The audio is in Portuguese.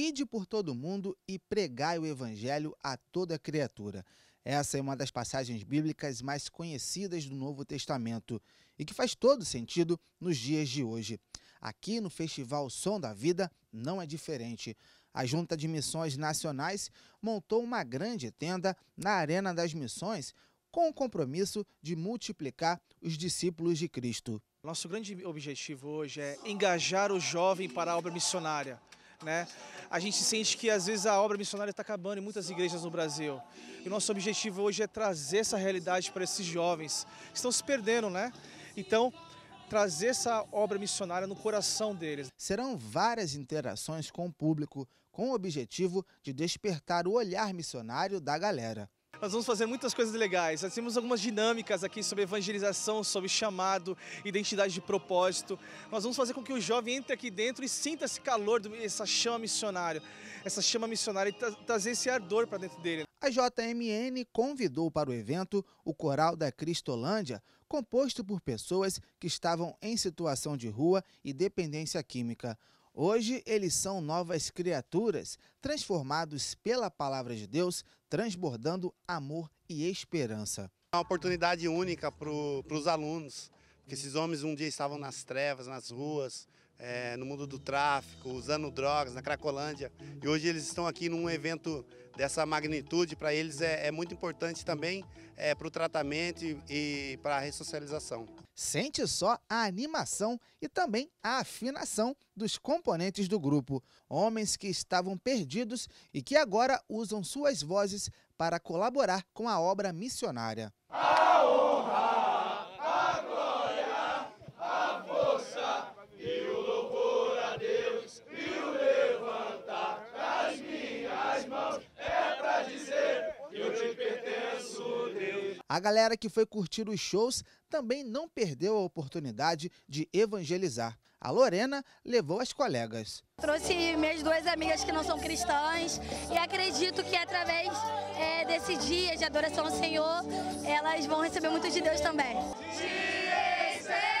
Ide por todo mundo e pregai o evangelho a toda criatura. Essa é uma das passagens bíblicas mais conhecidas do Novo Testamento e que faz todo sentido nos dias de hoje. Aqui no Festival Som da Vida não é diferente. A Junta de Missões Nacionais montou uma grande tenda na Arena das Missões com o compromisso de multiplicar os discípulos de Cristo. Nosso grande objetivo hoje é engajar o jovem para a obra missionária. Né? A gente sente que às vezes a obra missionária está acabando em muitas igrejas no Brasil. E o nosso objetivo hoje é trazer essa realidade para esses jovens que estão se perdendo, né? Então, trazer essa obra missionária no coração deles. Serão várias interações com o público, com o objetivo de despertar o olhar missionário da galera. Nós vamos fazer muitas coisas legais. Nós temos algumas dinâmicas aqui sobre evangelização, sobre chamado, identidade de propósito. Nós vamos fazer com que o jovem entre aqui dentro e sinta esse calor, essa chama missionária, essa chama missionária e trazer esse ardor para dentro dele. A JMN convidou para o evento o Coral da Cristolândia, composto por pessoas que estavam em situação de rua e dependência química. Hoje eles são novas criaturas, transformados pela palavra de Deus, transbordando amor e esperança. É uma oportunidade única para os alunos, porque esses homens um dia estavam nas trevas, nas ruas, é, no mundo do tráfico, usando drogas na Cracolândia. E hoje eles estão aqui num evento dessa magnitude. Para eles é, é, muito importante também é, para o tratamento e, e para a ressocialização. Sente só a animação e também a afinação dos componentes do grupo. Homens que estavam perdidos e que agora usam suas vozes para colaborar com a obra missionária. Ah! A galera que foi curtir os shows também não perdeu a oportunidade de evangelizar. A Lorena levou as colegas. Trouxe minhas duas amigas que não são cristãs e acredito que através é, desse dia de adoração ao Senhor, elas vão receber muito de Deus também. Te